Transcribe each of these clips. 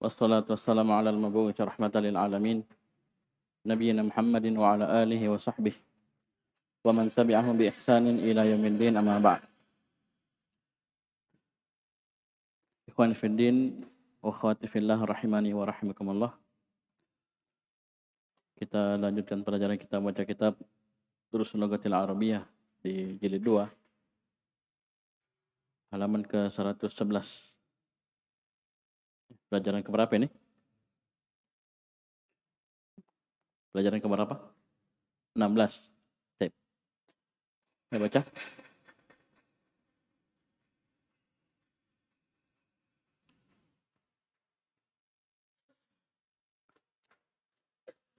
wassalatu wassalamu ala al-mabu'ith rahmatan lil alamin nabiyina Muhammadin wa ala alihi wa sahbihi wa man tabi'ahum bi ihsanin ila yaumil din amma ba'd Ikhwan fil din wa akhwati fillah rahimani wa rahimakumullah Kita lanjutkan pelajaran kita baca kitab Durus Lugatil Arabiyah di jilid 2 halaman ke 111 Pelajaran keberapa ini? Pelajaran keberapa? 16. Sip. Saya baca.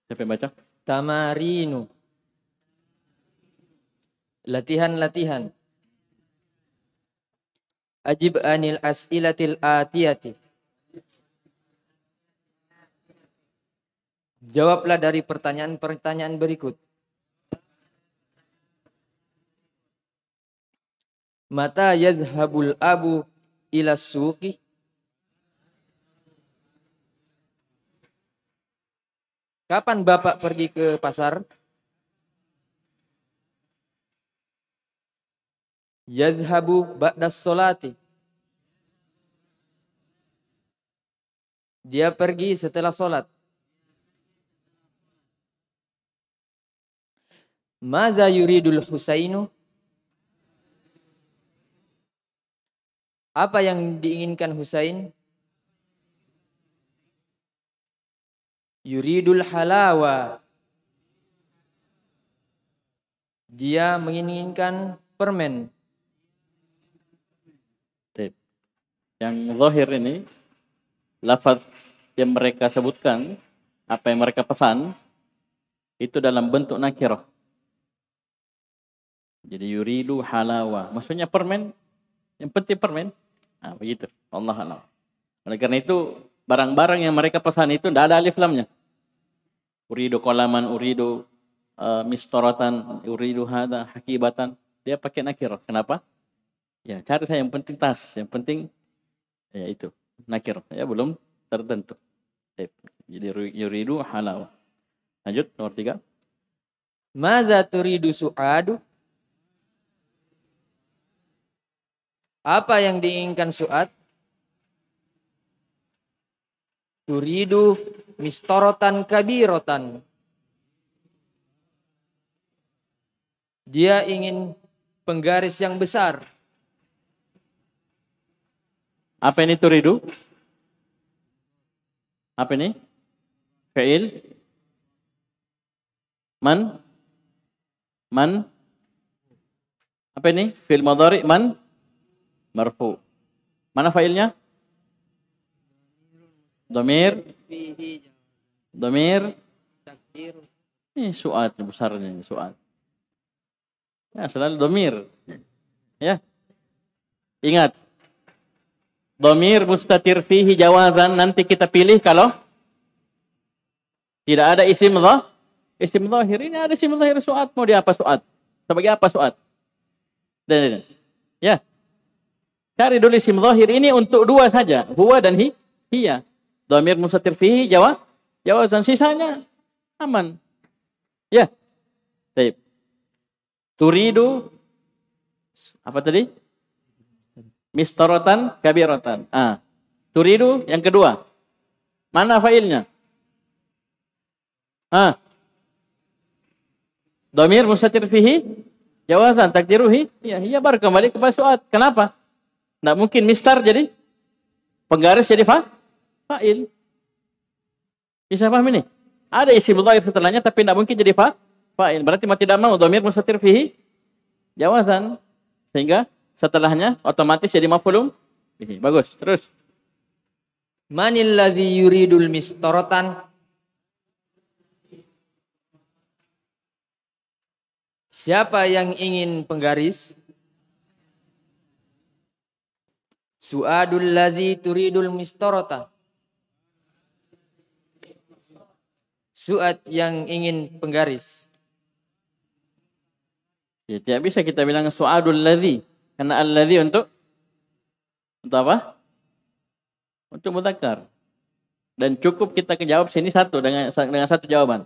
Siapa yang baca? Tamarinu. Latihan-latihan. Ajib anil as'ilatil atiyati. Jawablah dari pertanyaan-pertanyaan berikut. Mata yadhabul abu ila suki. Kapan Bapak pergi ke pasar? Yadhabu ba'da solati. Dia pergi setelah solat. Maza yuridul Husainu? Apa yang diinginkan Husain? Yuridul halawa. Dia menginginkan permen. Yang zahir ini lafaz yang mereka sebutkan, apa yang mereka pesan itu dalam bentuk nakirah. Jadi yuridu halawa. Maksudnya permen. Yang penting permen. Nah, begitu. Allah alam. Oleh karena itu, barang-barang yang mereka pesan itu tidak ada alif lamnya. Uridu kolaman, uridu uh, eh, mistoratan, uridu hada, hakibatan. Dia pakai nakir. Kenapa? Ya, cari saya yang penting tas. Yang penting, ya itu. Nakir. Ya, belum tertentu. Jadi yuridu halawa. Lanjut, nomor tiga. Maza turidu su'adu Apa yang diinginkan Su'ad? Turidu mistorotan kabirotan. Dia ingin penggaris yang besar. Apa ini turidu? Apa ini? Fail? Man? Man? Apa ini? Fi'il madari? Man? marfu. Mana failnya? Domir. Domir. Ini eh, suat besarnya suat. Ya, selalu domir. Ya. Ingat. Domir mustatir fihi jawazan nanti kita pilih kalau tidak ada isim istimewa Isim ini ada isim dhahir suat mau apa suat? Sebagai apa suat? Dan, dan, dan. Ya. Cari dulu isim zahir ini untuk dua saja. Huwa dan hi, hiya. Dhamir musatir fihi jawab. dan sisanya aman. Ya. Baik. Turidu apa tadi? Mistorotan kabirotan. Ah. Turidu yang kedua. Mana failnya? Ah. Domir musatir fihi jawazan takdiruhi. Ya, iya baru kembali ke pasuat. Kenapa? Tidak mungkin mister jadi penggaris jadi fa, fa'il. Bisa paham ini? Ada isi mudhari setelahnya tapi tidak mungkin jadi fa, fa'il. Berarti mati tidak mau dhamir mustatir fihi jawazan. Sehingga setelahnya otomatis jadi mafulum Bagus. Terus. Manil yuridul mistaratan Siapa yang ingin penggaris? Su'adul ladzi turidul mistorota. Suat yang ingin penggaris. Ya, tidak bisa kita bilang su'adul ladzi. Karena al-ladzi untuk untuk apa? Untuk mutakar Dan cukup kita jawab sini satu dengan dengan satu jawaban.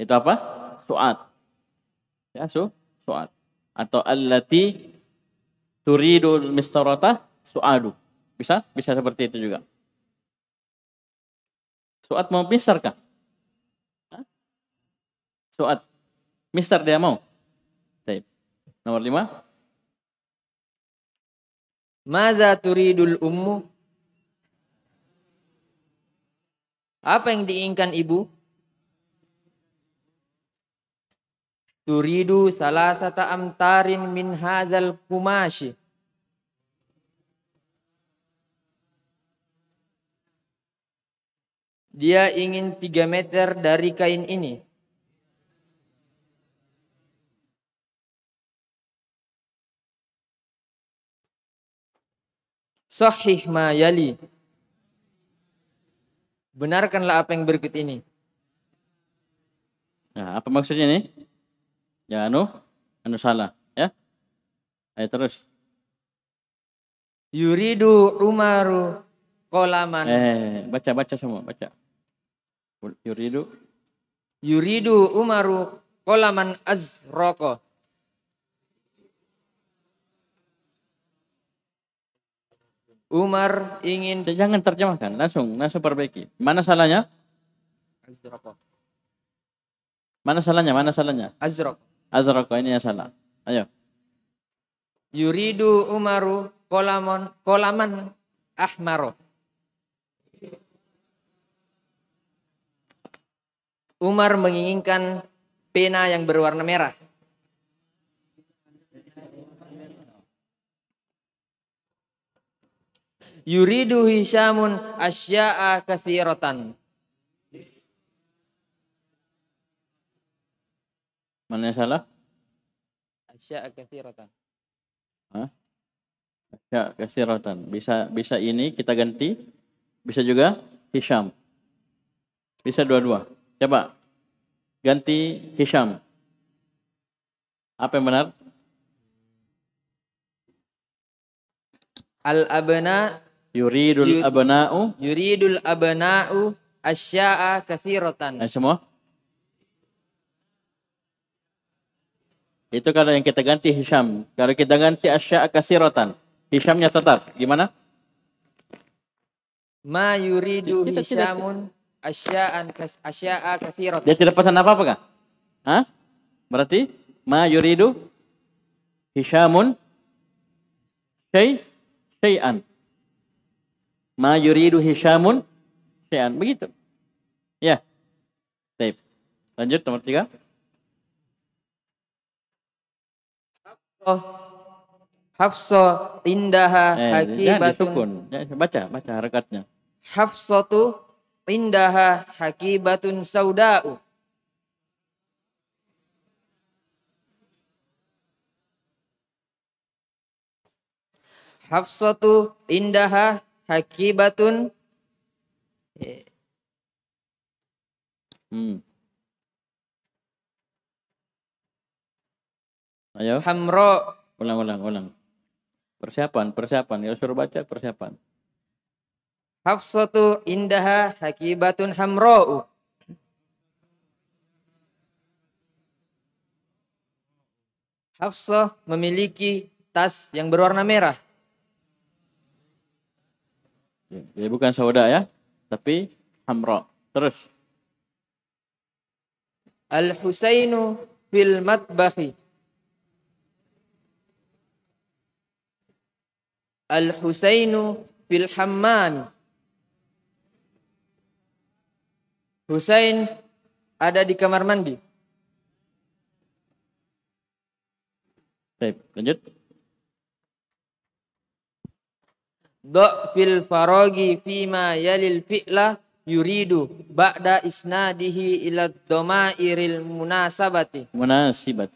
Itu apa? Suat. Ya, su, suat. Atau allati turidul mistarata su'adu. Bisa? Bisa seperti itu juga. Suat mau mister kah? Suat. Mister dia mau? Taip. Nomor lima. Mada turidul ummu? Apa yang diinginkan ibu? turidu salasata amtarin min hadzal kumashi. Dia ingin 3 meter dari kain ini. Sahih ma yali. Benarkanlah apa yang berikut ini. Nah, apa maksudnya nih? Ya anu anu salah ya. Ayo terus. Yuridu Umaru kolaman. Eh, baca baca semua, baca. Yuridu Yuridu Umaru kolaman azroko. Umar ingin ya, jangan terjemahkan langsung langsung perbaiki mana salahnya Azroko mana salahnya mana salahnya Azroko Azraqah ini yang salah. Ayo. Yuridu Umaru kolamon kolaman ahmaro. Umar menginginkan pena yang berwarna merah. Yuridu hishamun asya'a kasiratan. Mana yang salah? Asya'a kathiratan. Hah? Asya'a kathiratan. Bisa bisa ini kita ganti. Bisa juga Hisham. Bisa dua-dua. Coba ganti Hisham. Apa yang benar? Al abna yuridul abna'u yuridul abna'u asya'a kathiratan. Nah, semua? Itu kalau yang kita ganti Hisham. Kalau kita ganti asyaa kasiratan Hishamnya tetap. Gimana? Ma yuridu Hishamun asya'an asya'a kasiratan. Dia tidak pesan apa-apa kah? Hah? Berarti ma yuridu Hishamun syai syai'an. Ma yuridu Hishamun syai'an. Begitu. Ya. Baik. Lanjut nomor tiga. Hafsah indaha eh, hakibatun. Ya, baca baca, baca harakatnya. tu indaha hakibatun sauda'u. Hafsatu indaha hakibatun. Hmm. Ayo. Hamro. Ulang, ulang, ulang. Persiapan, persiapan. Ya suruh baca persiapan. Hafsatu indaha hakibatun hamro'u. Hafsah memiliki tas yang berwarna merah. Jadi ya, ya, bukan soda ya, tapi hamro. Terus. Al-Husainu fil matbahi. Al-Husainu fil Hammam. Husain ada di kamar mandi. Baik, lanjut. fil faragi fima yalil fi'la yuridu ba'da isnadihi ila dhamairil munasabati. Munasibat.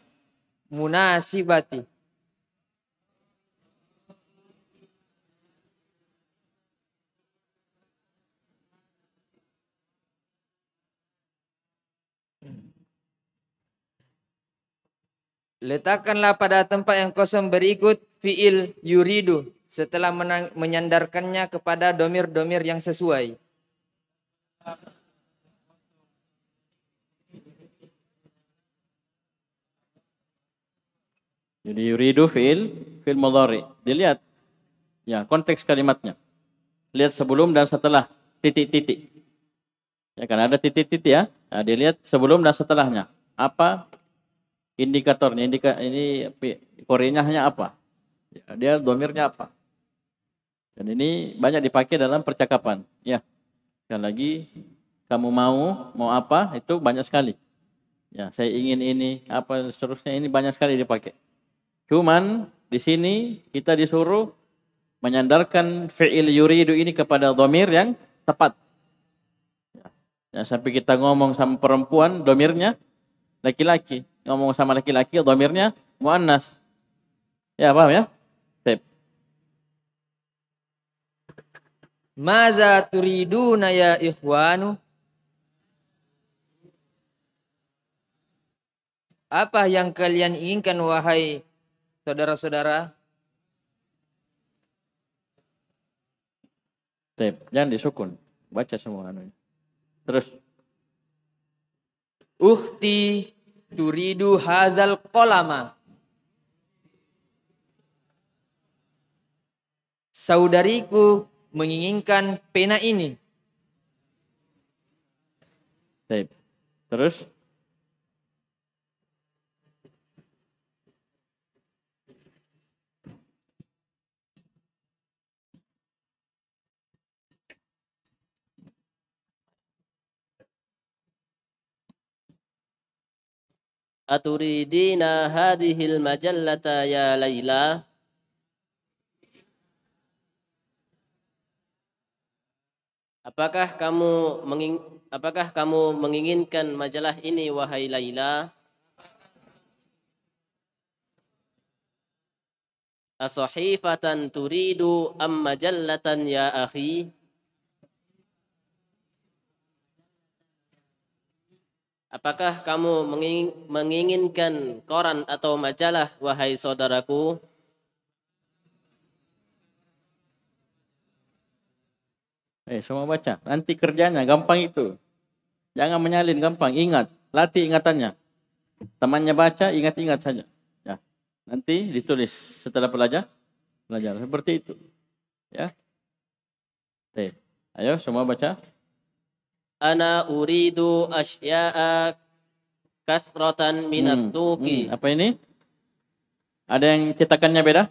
Munasibati. Munasibati. Letakkanlah pada tempat yang kosong berikut fiil yuridu setelah menang, menyandarkannya kepada domir-domir yang sesuai. Jadi yuridu fiil fiil mudhari. Dilihat ya konteks kalimatnya. Lihat sebelum dan setelah titik-titik. Ya kan ada titik-titik ya. Nah, dilihat sebelum dan setelahnya. Apa indikatornya indika ini korenya hanya apa ya, ya, dia domirnya apa dan ini banyak dipakai dalam percakapan ya sekali lagi kamu mau mau apa itu banyak sekali ya saya ingin ini apa seterusnya ini banyak sekali dipakai cuman di sini kita disuruh menyandarkan fi'il yuridu ini kepada domir yang tepat ya, ya sampai kita ngomong sama perempuan domirnya laki-laki ngomong sama laki-laki domirnya muannas ya paham ya Sip. Maza turiduna ya ikhwanu Apa yang kalian inginkan wahai saudara-saudara? Jangan disukun. Baca semua anu. Terus. Uhti turidu hadzal kolama. Saudariku menginginkan pena ini. Baik. Terus? Aturidina hadhil majallata ya Laila? Apakah kamu menging apakah kamu menginginkan majalah ini wahai Laila? Asahifatan turidu am majallatan ya akhi? Apakah kamu menginginkan koran atau majalah, wahai saudaraku? Eh, semua baca. Nanti kerjanya gampang itu. Jangan menyalin, gampang. Ingat, latih ingatannya. Temannya baca, ingat-ingat saja. Ya. Nanti ditulis setelah pelajar, pelajar seperti itu. Ya. Oke. Ayo semua baca ana uridu asya'a kasratan minas hmm, suki. Hmm, apa ini? Ada yang cetakannya beda?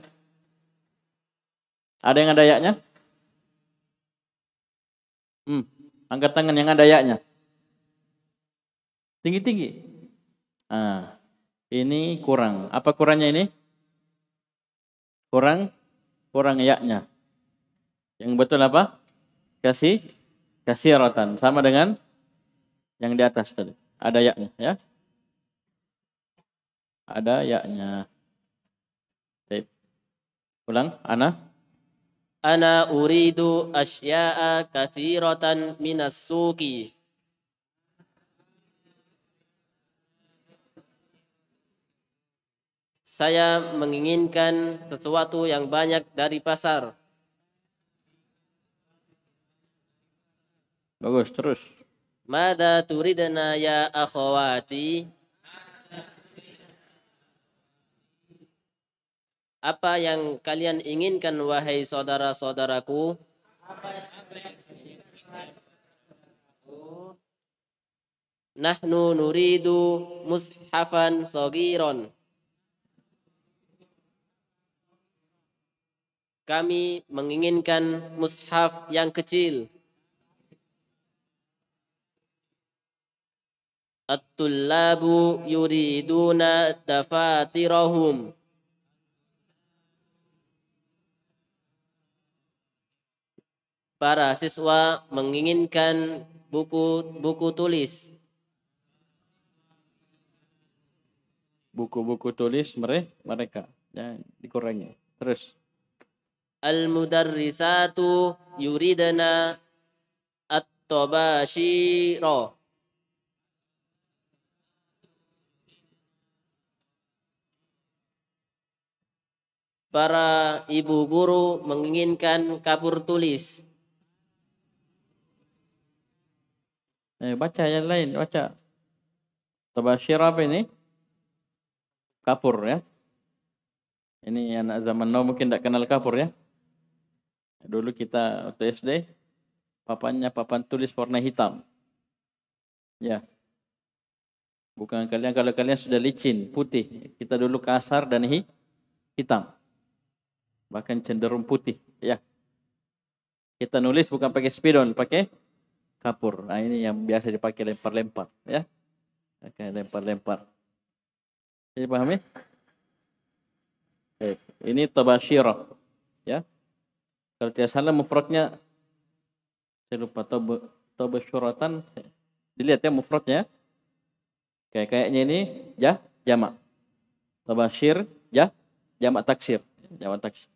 Ada yang ada yaknya? Hmm, angkat tangan yang ada yaknya. Tinggi-tinggi. Ah, ini kurang. Apa kurangnya ini? Kurang kurang yaknya. Yang betul apa? Kasih Kasiratan. Sama dengan yang di atas tadi. Ada yaknya ya. Ada yaknya. Baik. Ulang, Ana. Ana uridu asya'a kathiratan minas suki. Saya menginginkan sesuatu yang banyak dari pasar. Bagus, terus. Mada turidana ya akhwati, Apa yang kalian inginkan wahai saudara-saudaraku? Nahnu nuridu mushafan sogiron. Kami menginginkan mushaf yang kecil. At-tullabu yuriduna tafatirahum. Para siswa menginginkan buku-buku tulis. Buku-buku tulis mereka ya, dikurangi. Terus. Al-mudarrisatu yuridana at-tabashiro. para ibu guru menginginkan kapur tulis. Eh, baca yang lain, baca. Tabasyir apa ini? Kapur ya. Ini anak zaman now mungkin tidak kenal kapur ya. Dulu kita tsd, papannya papan tulis warna hitam. Ya. Bukan kalian kalau kalian sudah licin, putih. Kita dulu kasar dan hitam bahkan cenderung putih ya kita nulis bukan pakai spidol pakai kapur nah ini yang biasa dipakai lempar-lempar ya pakai lempar-lempar ini paham ya Baik. ini tabashiro ya kalau tidak salah mufrotnya saya lupa tab dilihat ya mufrotnya kayak kayaknya ini ya jamak tabashir ya jamak taksir jamak taksir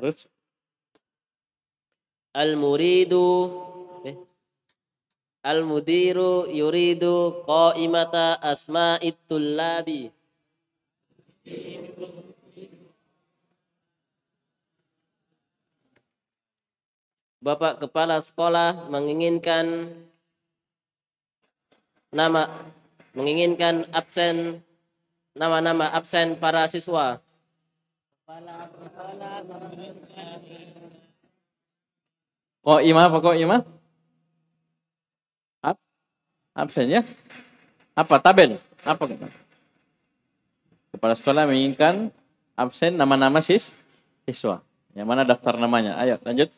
Terus Al-muridu eh, Al-mudiru yuridu qaimata asma'it tullabi Bapak kepala sekolah menginginkan nama menginginkan absen nama-nama absen para siswa. Kok oh, imah apa kok imah? Ab absen ya? Apa tabel? Apa Kepala sekolah menginginkan absen nama-nama sis siswa. Yang mana daftar namanya? Ayo lanjut.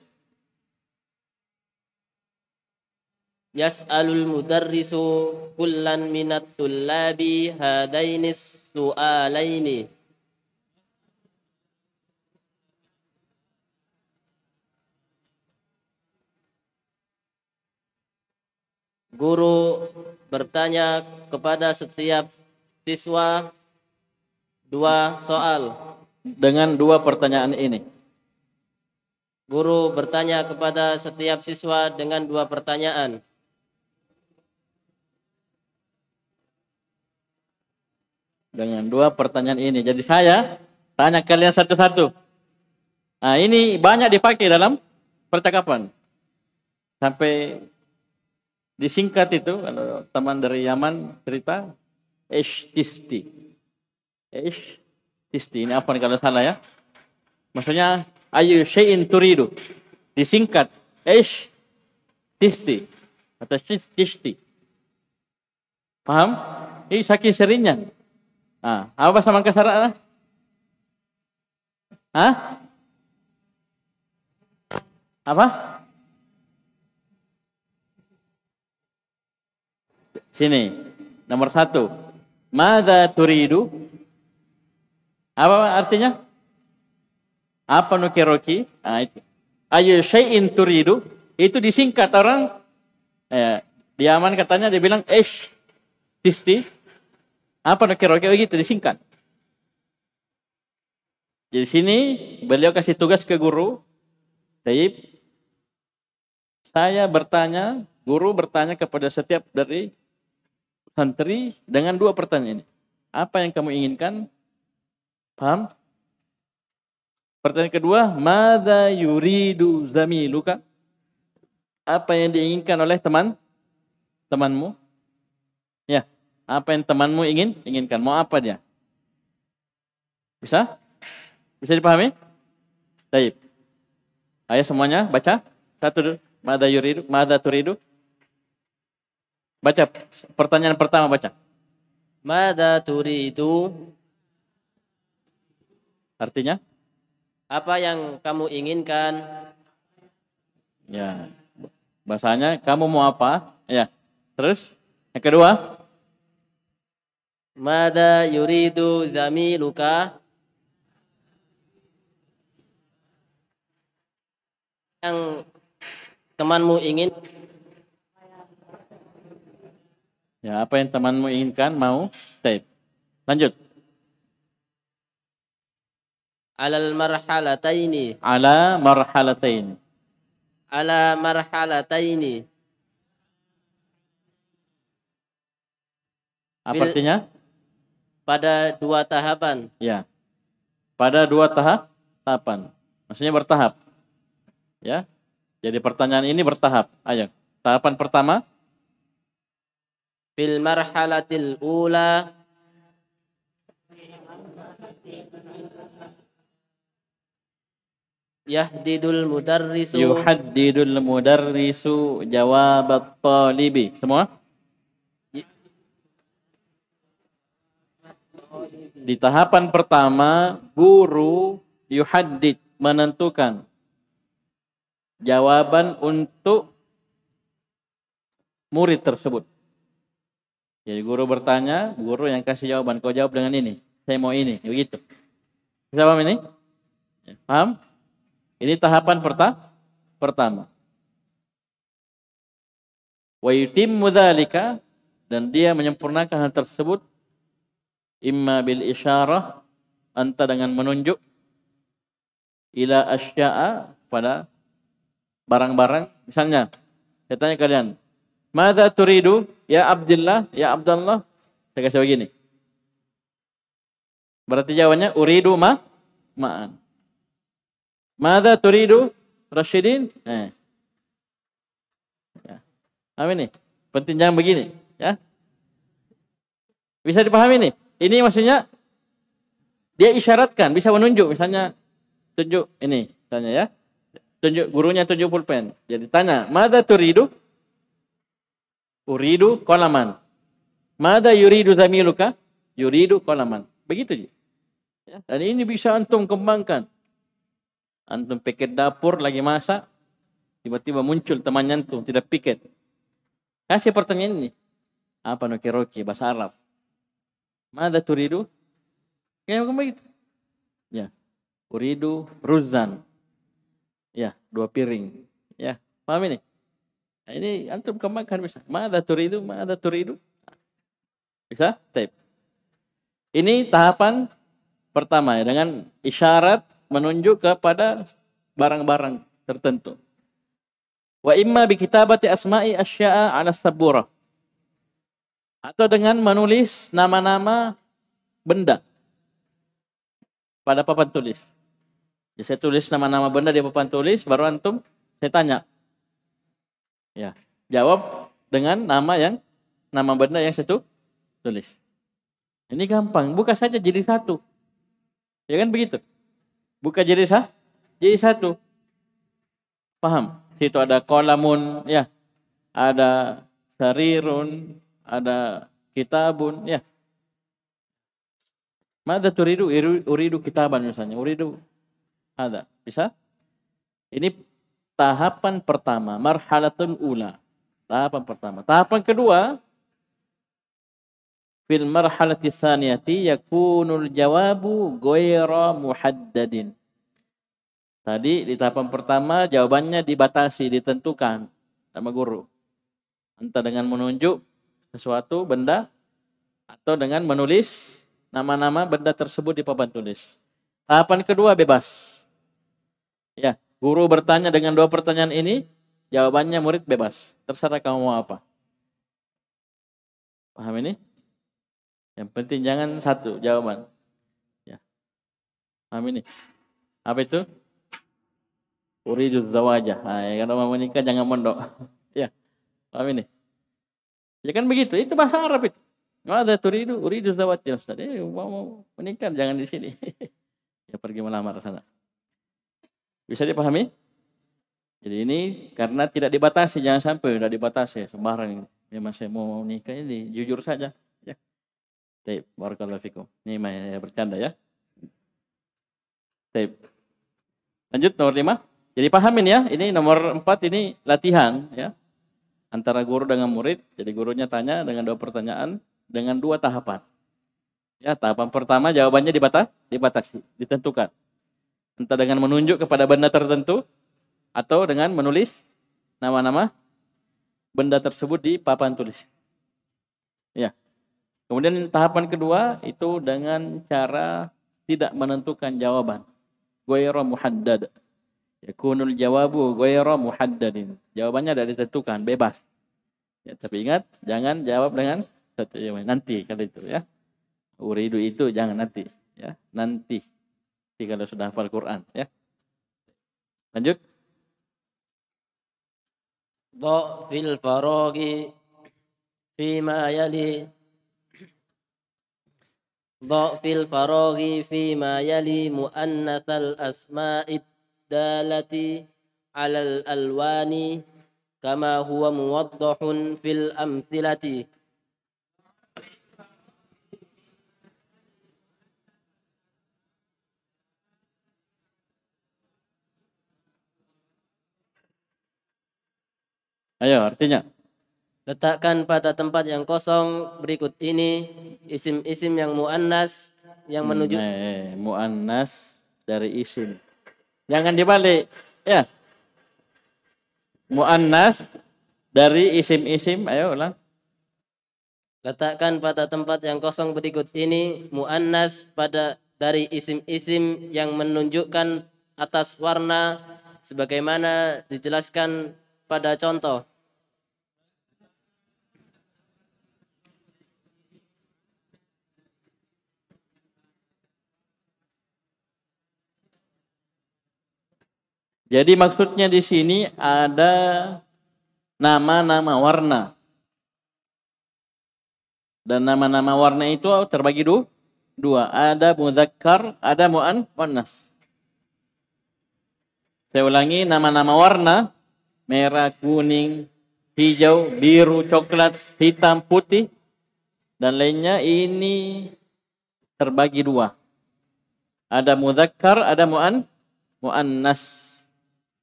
Yas'alul mudarrisu kullan minat tullabi hadainis su'alaini. guru bertanya kepada setiap siswa dua soal dengan dua pertanyaan ini. Guru bertanya kepada setiap siswa dengan dua pertanyaan. Dengan dua pertanyaan ini. Jadi saya tanya kalian satu-satu. Nah, ini banyak dipakai dalam percakapan. Sampai Disingkat itu kalau teman dari Yaman cerita Eshtisti. Eshtisti ini apa nih kalau salah ya? Maksudnya ayu shein turidu. Disingkat Eshtisti atau Shtisti. Paham? Ini sakit serinya Ah, apa sama kasar? ah Apa? Sini. Nomor satu. Mada turidu? Apa artinya? Apa nukiroki? Nah, itu. Ayu syai'in turidu? Itu disingkat orang. Eh, diaman katanya dia bilang Esh. Tisti. Apa nukiroki? Begitu oh, disingkat. jadi sini beliau kasih tugas ke guru. Taib. Saya bertanya, guru bertanya kepada setiap dari santri dengan dua pertanyaan ini. Apa yang kamu inginkan? Paham? Pertanyaan kedua, Mada yuridu zamiluka? Apa yang diinginkan oleh teman? Temanmu? Ya, apa yang temanmu ingin? Inginkan. Mau apa dia? Bisa? Bisa dipahami? Baik. Ayo semuanya baca. Satu, Mada yuridu, Mada turidu. Baca pertanyaan pertama baca. Mada turi itu artinya apa yang kamu inginkan? Ya, bahasanya kamu mau apa? Ya. Terus yang kedua? Mada zami luka yang temanmu ingin Ya, apa yang temanmu inginkan mau? type Lanjut. Alal marhalataini. Ala marhalataini. Ala marhalataini. Apa artinya? Pada dua tahapan. Ya. Pada dua tahap tahapan. Maksudnya bertahap. Ya. Jadi pertanyaan ini bertahap. Ayo. Tahapan pertama fil marhalatil ula yahdidul mudarrisu yuhaddidul mudarrisu jawab talibi semua di tahapan pertama guru yuhaddid menentukan jawaban untuk murid tersebut jadi guru bertanya, guru yang kasih jawaban. Kau jawab dengan ini. Saya mau ini. Ya begitu. Bisa paham ini? Ya, paham? Ini tahapan perta pertama. Wa yutimmu dzalika dan dia menyempurnakan hal tersebut imma bil isyarah anta dengan menunjuk ila asya'a pada barang-barang misalnya saya tanya kalian Mada turidu ya Abdullah, ya Abdullah. Saya kasih begini. Berarti jawabannya uridu ma ma'an. Mada turidu Rashidin? Eh. Ya. Amin nih. Penting jangan begini, ya. Bisa dipahami nih. Ini maksudnya dia isyaratkan, bisa menunjuk misalnya tunjuk ini, tanya ya. Tunjuk gurunya tunjuk pulpen. Jadi tanya, "Mada turidu?" Uridu kolaman. Mada yuridu zamiluka? Yuridu kolaman. Begitu. je. Ya, dan ini bisa antum kembangkan. Antum piket dapur lagi masak. Tiba-tiba muncul temannya antum. Tidak piket. Kasih pertanyaan ini. Apa nukiroki? Bahasa Arab. Mada turidu? Ya, Kayak begitu. Ya. Uridu ruzan. Ya. Dua piring. Ya. Paham ini? Nah, ini antum kembangkan bisa. Mada turidu, mada turidu. Bisa? Taip. Ini tahapan pertama ya dengan isyarat menunjuk kepada barang-barang tertentu. Wa imma bi kitabati asma'i asya'a 'ala sabura. Atau dengan menulis nama-nama benda pada papan tulis. Jadi saya tulis nama-nama benda di papan tulis, baru antum saya tanya, Ya, jawab dengan nama yang nama benda yang satu tulis. Ini gampang, buka saja jadi satu. Ya kan begitu? Buka jadi sah, jadi satu. Paham? Situ ada kolamun, ya. Ada sarirun, ada kitabun, ya. Mada turidu, uridu kitaban misalnya, uridu ada. Bisa? Ini tahapan pertama, marhalatun ula. Tahapan pertama. Tahapan kedua, fil marhalati tsaniyati yakunul jawabu ghaira muhaddadin. Tadi di tahapan pertama jawabannya dibatasi, ditentukan sama guru. Entah dengan menunjuk sesuatu benda atau dengan menulis nama-nama benda tersebut di papan tulis. Tahapan kedua bebas. Ya, Guru bertanya dengan dua pertanyaan ini, jawabannya murid bebas. Terserah kamu mau apa. Paham ini? Yang penting jangan satu jawaban. Ya. Paham ini? Apa itu? Uridus zawajah. Nah, ya, kalau mau menikah jangan mondok. ya. Paham ini? Ya kan begitu. Itu bahasa Arab itu. Nggak ada turidu, uriduz zawajah. Ustaz. Eh, mau menikah jangan di sini. ya pergi melamar sana. Bisa dipahami? Jadi ini karena tidak dibatasi, jangan sampai tidak dibatasi sembarang. Memang saya mau nikah ini jujur saja. Ya. Taip, barakallahu fikum. Ini main ya, bercanda ya. Taip. Lanjut nomor lima. Jadi pahamin ya, ini nomor empat ini latihan ya. Antara guru dengan murid. Jadi gurunya tanya dengan dua pertanyaan dengan dua tahapan. Ya, tahapan pertama jawabannya dibatasi, dibatasi, ditentukan. Entah dengan menunjuk kepada benda tertentu atau dengan menulis nama-nama benda tersebut di papan tulis. Ya. Kemudian tahapan kedua itu dengan cara tidak menentukan jawaban. Goyra muhaddad. Yakunul jawabu goyra muhaddadin. Jawabannya dari tentukan, bebas. Ya, tapi ingat, jangan jawab dengan satu ya, Nanti kalau itu ya. Uridu itu jangan nanti. ya Nanti hati kalau sudah hafal Quran ya. Lanjut. do fil faragi fima yali do fil faragi fima yali muannatsal asma'id dalati 'alal alwani kama huwa muwaddahun fil amthilati Ayo artinya. Letakkan pada tempat yang kosong berikut ini isim-isim yang muannas yang menuju hmm, eh, eh, muannas dari isim. Jangan dibalik. Ya. Muannas dari isim-isim ayo ulang. Letakkan pada tempat yang kosong berikut ini muannas pada dari isim-isim yang menunjukkan atas warna sebagaimana dijelaskan pada contoh. Jadi maksudnya di sini ada nama-nama warna. Dan nama-nama warna itu terbagi dua. dua. Ada muzakkar, ada mu'an, mu'annas. Saya ulangi nama-nama warna. Merah, kuning, hijau, biru, coklat, hitam, putih. Dan lainnya ini terbagi dua. Ada muzakkar, ada mu'an, mu'annas.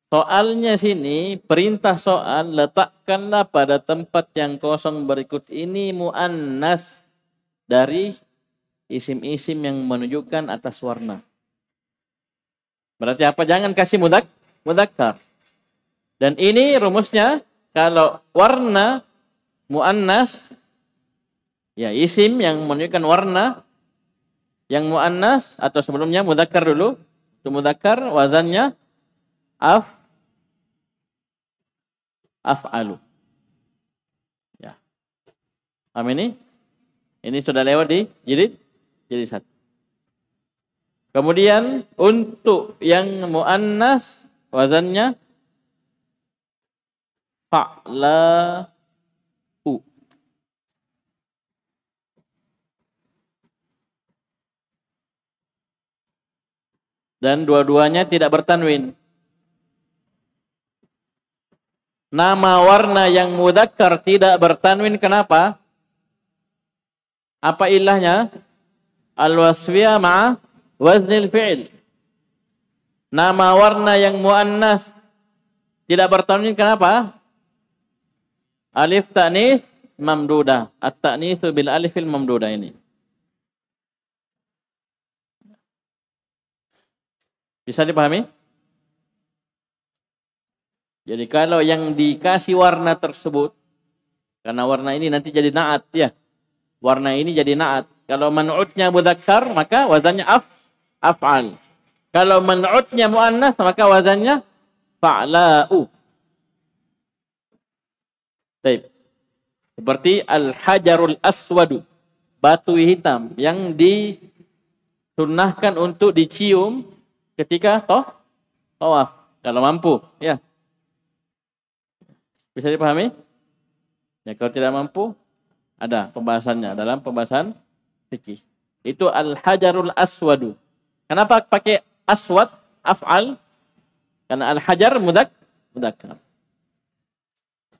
Soalnya sini, perintah soal letakkanlah pada tempat yang kosong berikut ini mu'annas dari isim-isim yang menunjukkan atas warna. Berarti apa? Jangan kasih mudak, mudakar. Dan ini rumusnya, kalau warna mu'annas, ya isim yang menunjukkan warna, yang mu'annas atau sebelumnya mudakar dulu, itu mudakar, wazannya, af, af'alu. Ya. Paham ini? Ini sudah lewat di jilid jilid satu. Kemudian untuk yang muannas wazannya fa'la u. Dan dua-duanya tidak bertanwin. Nama warna yang mudakar tidak bertanwin kenapa? Apa ilahnya? al waswiyah ma'a waznil fi'il. Nama warna yang muannas tidak bertanwin kenapa? Alif ta'nis mamduda. At-ta'nisu bil alifil mamduda ini. Bisa dipahami? Jadi kalau yang dikasih warna tersebut, karena warna ini nanti jadi naat ya. Warna ini jadi naat. Kalau man'utnya mudakar maka wazannya af af'al. Kalau man'utnya muannas maka wazannya fa'la'u. Baik. Seperti al-hajarul aswadu, batu hitam yang disunnahkan untuk dicium ketika toh tawaf kalau mampu ya. Bisa dipahami? Ya, kalau tidak mampu, ada pembahasannya dalam pembahasan fikih. Itu al-hajarul aswadu. Kenapa pakai aswad, af'al? Karena al-hajar mudak, mudakkar.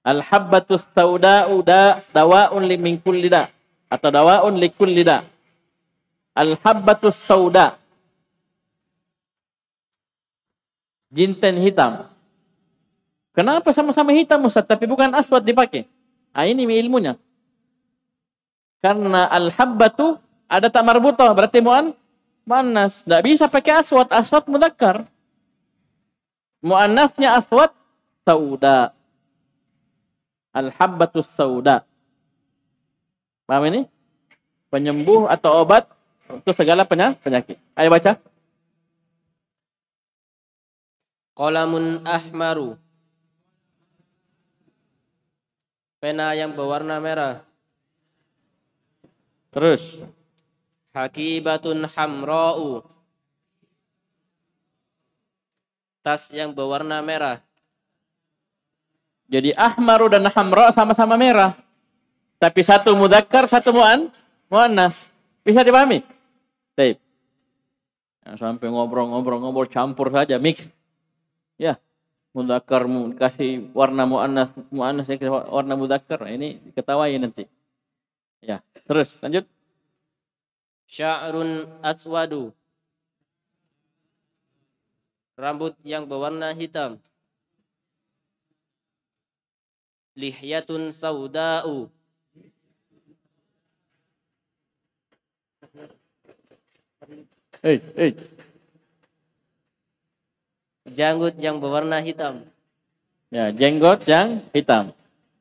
Al-habbatus sauda'u da, dawa'un li min kulli da. Atau dawa'un li kulli da. Al-habbatus sauda. Jinten hitam. Kenapa sama-sama hitam Ustaz tapi bukan aswad dipakai? Nah, ini ilmunya. Karena al-habbatu ada tak marbutah berarti mu'an manas. Tidak bisa pakai aswad. Aswad mudakar. Mu'annasnya aswad sauda. Al-habbatu sauda. Paham ini? Penyembuh atau obat untuk segala penyakit. Ayo baca. Qalamun ahmaru pena yang berwarna merah. Terus. Hakibatun hamra'u. Tas yang berwarna merah. Jadi ahmaru dan hamra sama-sama merah. Tapi satu mudakar, satu mu'an, mu'annas. Bisa dipahami? Baik. sampai ngobrol-ngobrol-ngobrol campur saja, mix. Ya mudakar kasih warna muannas muannas ya, warna mudakar nah, ini ketawain nanti ya terus lanjut sya'run aswadu rambut yang berwarna hitam lihyatun sauda'u Hey, hey janggut yang berwarna hitam. Ya, jenggot yang hitam.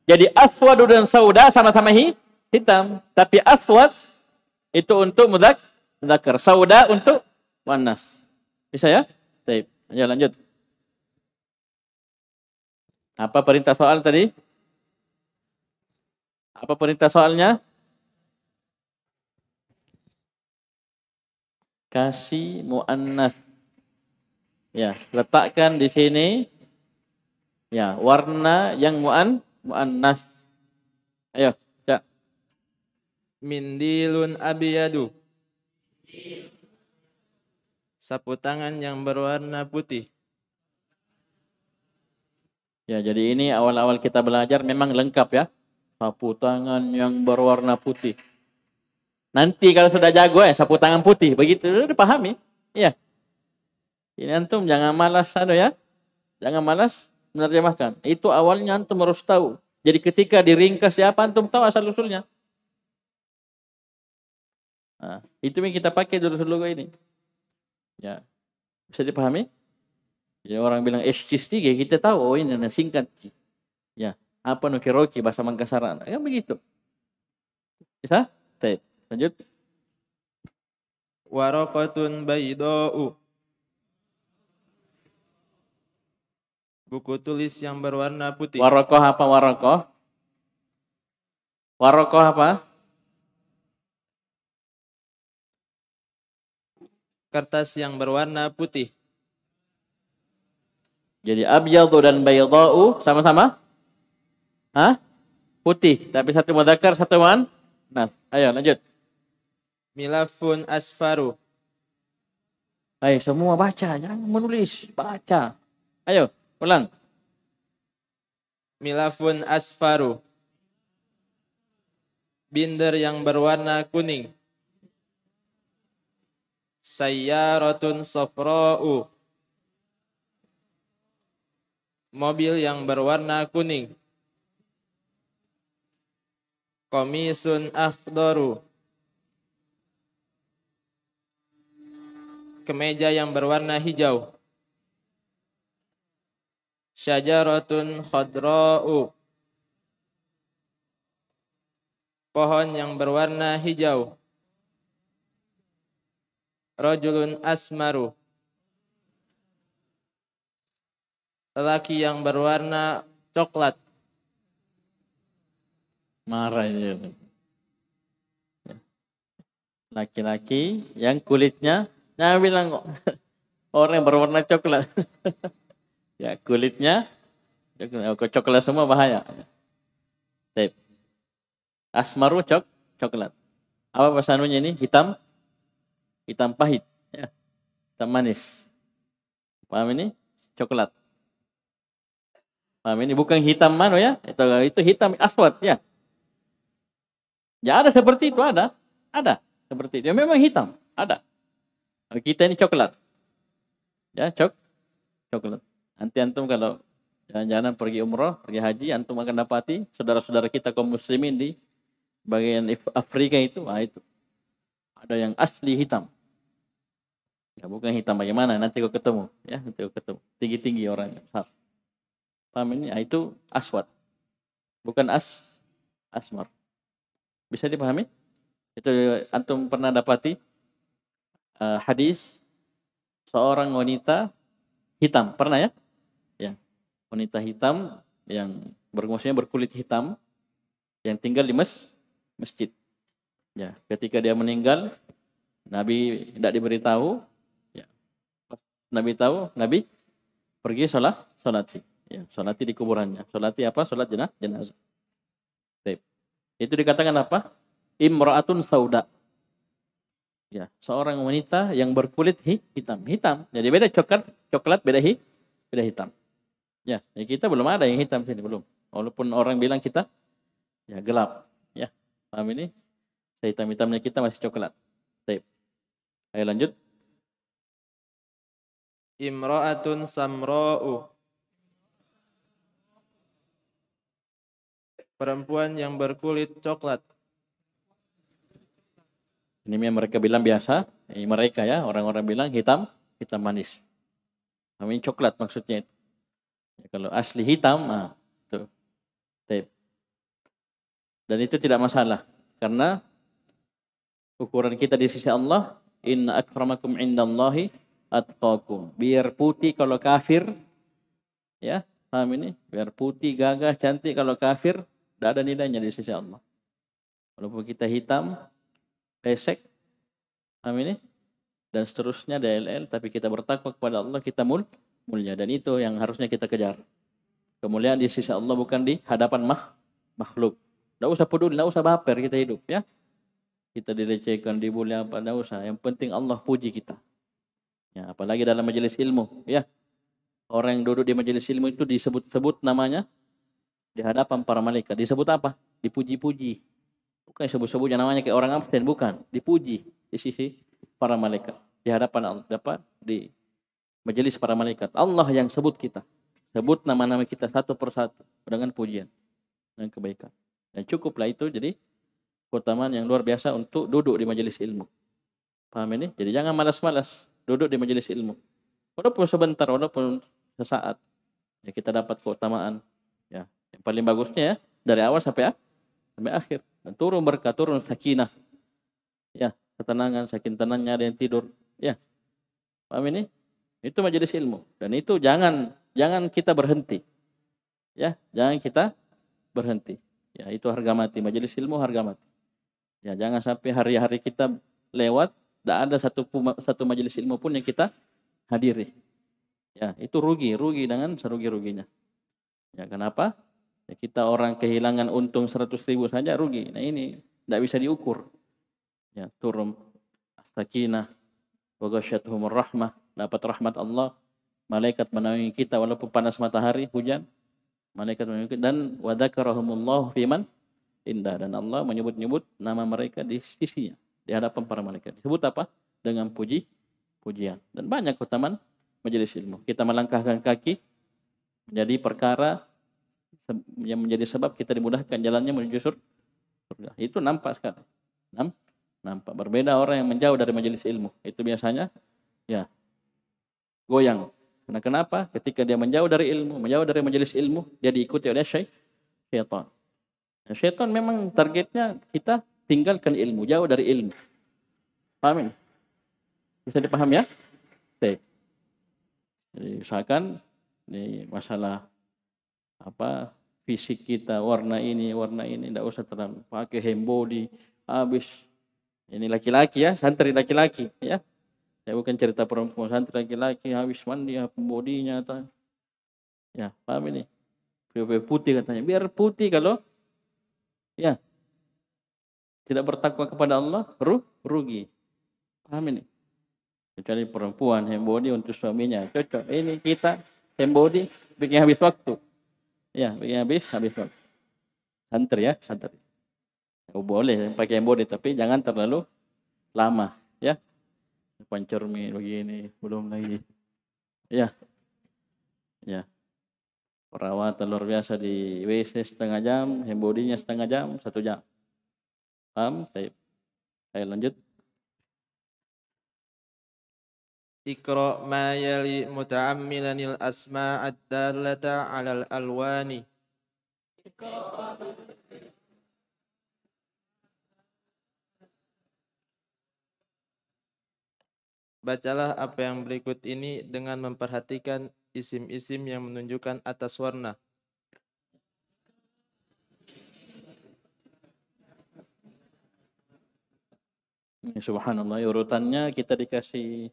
Jadi aswad dan sauda sama-sama hitam, tapi aswad itu untuk mudak mudakar. sauda untuk manas. Bisa ya? Baik, ya lanjut. Apa perintah soal tadi? Apa perintah soalnya? Kasih muannas Ya, letakkan di sini ya warna yang mu'an mu'annas. Ayo, cak. Mindilun abiyadu. Sapu tangan yang berwarna putih. Ya, jadi ini awal-awal kita belajar memang lengkap ya. Sapu tangan yang berwarna putih. Nanti kalau sudah jago ya sapu tangan putih, begitu udah pahami. Iya. Ini antum jangan malas sana ya. Jangan malas menerjemahkan. Itu awalnya antum harus tahu. Jadi ketika diringkas siapa ya antum tahu asal usulnya. Nah, itu yang kita pakai dulu dulu ini. Ya. Bisa dipahami? Ya orang bilang eh, SCS3 ya kita tahu oh ini singkat. Ya, apa nukiroki bahasa Mangkasaran. Ya begitu. Bisa? Baik. Lanjut. Waraqatun bayda'u Buku tulis yang berwarna putih. Warokoh apa warokoh? Warokoh apa? Kertas yang berwarna putih. Jadi abjadu dan bayadu sama-sama? Hah? Putih, tapi satu mudakar, satu man. Nah, ayo lanjut. Milafun asfaru. ayo semua baca, jangan menulis, baca. Ayo. Ulang. Milafun asfaru. Binder yang berwarna kuning. Sayyaratun sofra'u. Mobil yang berwarna kuning. Komisun afdoru, Kemeja yang berwarna hijau syajaratun khadra'u pohon yang berwarna hijau rajulun asmaru lelaki yang berwarna coklat marah laki-laki yang kulitnya jangan bilang kok orang yang berwarna coklat ya kulitnya eh, coklat semua bahaya. Taip. Asmaru cok coklat. Apa pesanunya ini? Hitam, hitam pahit, ya. hitam manis. Paham ini? Coklat. Paham ini? Bukan hitam mano ya? Itu, itu hitam aswad ya. Ya ada seperti itu ada, ada seperti itu. Ya, memang hitam ada. Kita ini coklat, ya cok, coklat. Nanti antum kalau jangan-jangan pergi umroh, pergi haji, antum akan dapati saudara-saudara kita kaum muslimin di bagian Afrika itu, ah itu ada yang asli hitam. Ya, bukan hitam bagaimana, nanti kau ketemu, ya, nanti kau ketemu. Tinggi-tinggi orangnya, Paham ini? Ah, itu aswat. Bukan as asmar. Bisa dipahami? Itu antum pernah dapati uh, hadis seorang wanita hitam, pernah ya? wanita hitam yang maksudnya berkulit hitam yang tinggal di mes, masjid. Ya, ketika dia meninggal, Nabi tidak diberitahu. Ya. Nabi tahu, Nabi pergi sholat, sholati. Ya, sholati di kuburannya. Sholati apa? Sholat jenaz, jenazah. Itu dikatakan apa? Imra'atun sauda. Ya, seorang wanita yang berkulit hitam. Hitam. Jadi beda coklat, coklat beda hi, beda hitam. Ya, ya, kita belum ada yang hitam sini belum. Walaupun orang bilang kita ya gelap, ya. Paham ini? Sehitam-hitamnya kita masih coklat. Baik. Ayo lanjut. Imra'atun samra'u. Perempuan yang berkulit coklat. Ini yang mereka bilang biasa. Ini mereka ya, orang-orang bilang hitam, hitam manis. Ini coklat maksudnya itu. Ya, kalau asli hitam, ah, tuh. Tape. Dan itu tidak masalah karena ukuran kita di sisi Allah inna akramakum indallahi atqakum. Biar putih kalau kafir ya, paham ini? Biar putih, gagah, cantik kalau kafir tidak ada nilainya di sisi Allah. Walaupun kita hitam, pesek, paham ini? Dan seterusnya DLL tapi kita bertakwa kepada Allah, kita mul mulia dan itu yang harusnya kita kejar. Kemuliaan di sisi Allah bukan di hadapan mah, makhluk. Tidak usah peduli, tidak usah baper kita hidup ya. Kita dilecehkan, dibully apa, tidak usah. Yang penting Allah puji kita. Ya, apalagi dalam majelis ilmu ya. Orang yang duduk di majelis ilmu itu disebut-sebut namanya di hadapan para malaikat. Disebut apa? Dipuji-puji. Bukan disebut-sebut namanya kayak orang absen, bukan. Dipuji di sisi para malaikat. Di hadapan Allah, dapat di majelis para malaikat. Allah yang sebut kita. Sebut nama-nama kita satu persatu dengan pujian dan kebaikan. Dan ya, cukuplah itu jadi keutamaan yang luar biasa untuk duduk di majelis ilmu. Paham ini? Jadi jangan malas-malas duduk di majelis ilmu. Walaupun sebentar, walaupun sesaat, ya kita dapat keutamaan. Ya, yang paling bagusnya ya dari awal sampai ya, sampai akhir. Dan turun berkat, turun sakinah. Ya, ketenangan, sakin tenangnya ada yang tidur. Ya, paham ini? Itu majelis ilmu dan itu jangan jangan kita berhenti. Ya, jangan kita berhenti. Ya, itu harga mati. Majelis ilmu harga mati. Ya, jangan sampai hari-hari kita lewat tidak ada satu satu majelis ilmu pun yang kita hadiri. Ya, itu rugi, rugi dengan serugi-ruginya. Ya, kenapa? Ya, kita orang kehilangan untung 100 ribu saja rugi. Nah ini tidak bisa diukur. Ya, turum astakinah, wagasyatuhumur rahmah, dapat rahmat Allah, malaikat menaungi kita walaupun panas matahari, hujan, malaikat menaungi kita dan wadzakarahumullah fiman indah dan Allah menyebut-nyebut nama mereka di sisinya di hadapan para malaikat. Sebut apa? Dengan puji pujian. Dan banyak keutamaan majelis ilmu. Kita melangkahkan kaki menjadi perkara yang menjadi sebab kita dimudahkan jalannya menuju surga. Itu nampak sekali. Nampak berbeda orang yang menjauh dari majelis ilmu. Itu biasanya ya goyang. Karena kenapa? Ketika dia menjauh dari ilmu, menjauh dari majelis ilmu, dia diikuti oleh syaitan. Nah, syaitan memang targetnya kita tinggalkan ilmu, jauh dari ilmu. Paham ini? Bisa dipaham ya? Baik. Jadi usahakan ini masalah apa fisik kita, warna ini, warna ini, tidak usah terlalu pakai hand body, habis. Ini laki-laki ya, santri laki-laki ya. Ya bukan cerita perempuan santri laki-laki habis mandi bodinya atau ya paham ini putih katanya biar putih kalau ya tidak bertakwa kepada Allah ruh rugi paham ini kecuali perempuan yang hembodi untuk suaminya cocok ini kita yang hembodi bikin habis waktu ya bikin habis habis waktu santri ya santri oh, boleh pakai hembodi tapi jangan terlalu lama depan begini belum lagi ya ya perawatan luar biasa di WC setengah jam hembodinya setengah jam satu jam paham taip saya lanjut Iqra ma yali muta'ammilan al asma' ad al-alwani Iqra Bacalah apa yang berikut ini dengan memperhatikan isim-isim yang menunjukkan atas warna. Subhanallah, urutannya kita dikasih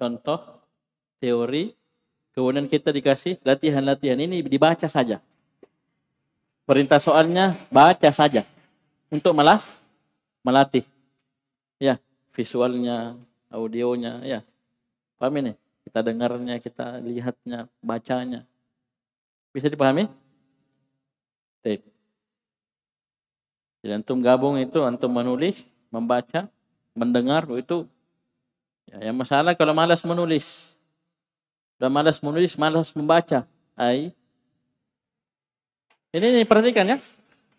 contoh, teori, kemudian kita dikasih latihan-latihan ini dibaca saja. Perintah soalnya baca saja untuk malah melatih. Ya, visualnya, audionya ya paham ini kita dengarnya kita lihatnya bacanya bisa dipahami Taip. jadi antum gabung itu antum menulis membaca mendengar oh itu ya, yang masalah kalau malas menulis udah malas menulis malas membaca ai ini, ini perhatikan ya